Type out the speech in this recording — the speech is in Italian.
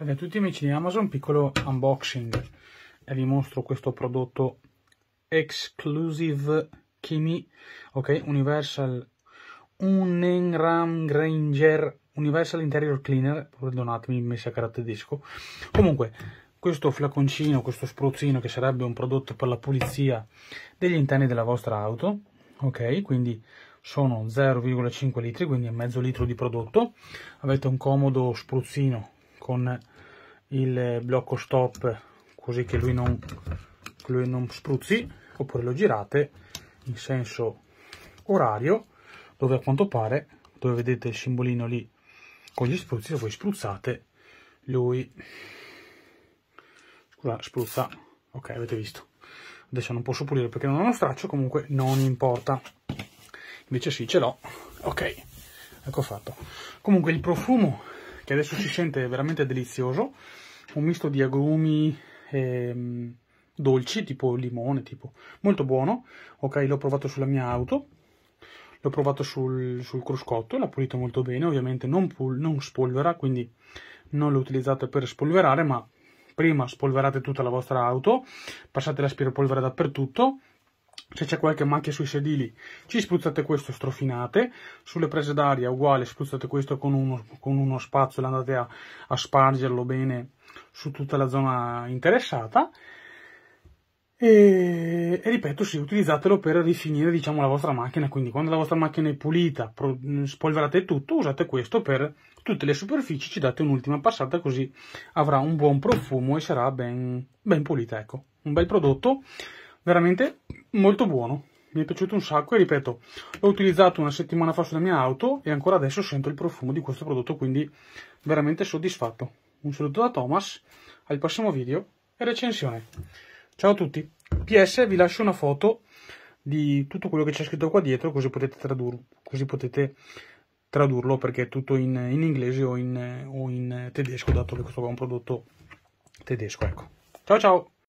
Salve a tutti amici di Amazon, piccolo unboxing e vi mostro questo prodotto Exclusive Kimi, ok, Universal Unenram Granger Universal Interior Cleaner, perdonatemi, mi sa carattere disco. Comunque, questo flaconcino, questo spruzzino che sarebbe un prodotto per la pulizia degli interni della vostra auto, ok, quindi sono 0,5 litri, quindi è mezzo litro di prodotto. Avete un comodo spruzzino con il eh, blocco stop così che lui non, lui non spruzzi oppure lo girate in senso orario dove a quanto pare dove vedete il simbolino lì con gli spruzzi se voi spruzzate lui scusa spruzza ok avete visto adesso non posso pulire perché non ho uno straccio comunque non importa invece sì ce l'ho ok ecco fatto comunque il profumo che adesso si sente veramente delizioso un misto di agrumi ehm, dolci, tipo limone, tipo molto buono. Ok, l'ho provato sulla mia auto, l'ho provato sul, sul cruscotto, l'ha pulito molto bene, ovviamente non, pul- non spolvera, quindi non lo utilizzate per spolverare, ma prima spolverate tutta la vostra auto, passate l'aspirapolvere dappertutto, se c'è qualche macchia sui sedili ci spruzzate questo e strofinate sulle prese d'aria uguale spruzzate questo con uno, con uno spazzolo andate a, a, spargerlo bene su tutta la zona interessata e, e, ripeto sì utilizzatelo per rifinire diciamo la vostra macchina quindi quando la vostra macchina è pulita pro, spolverate tutto usate questo per tutte le superfici ci date un'ultima passata così avrà un buon profumo e sarà ben, ben pulita ecco un bel prodotto veramente molto buono mi è piaciuto un sacco e ripeto l'ho utilizzato una settimana fa sulla mia auto e ancora adesso sento il profumo di questo prodotto quindi veramente soddisfatto un saluto da Thomas al prossimo video e recensione ciao a tutti PS vi lascio una foto di tutto quello che c'è scritto qua dietro così potete, tradur così potete tradurlo perché è tutto in, in inglese o in, o in tedesco dato che questo è un prodotto tedesco ecco ciao ciao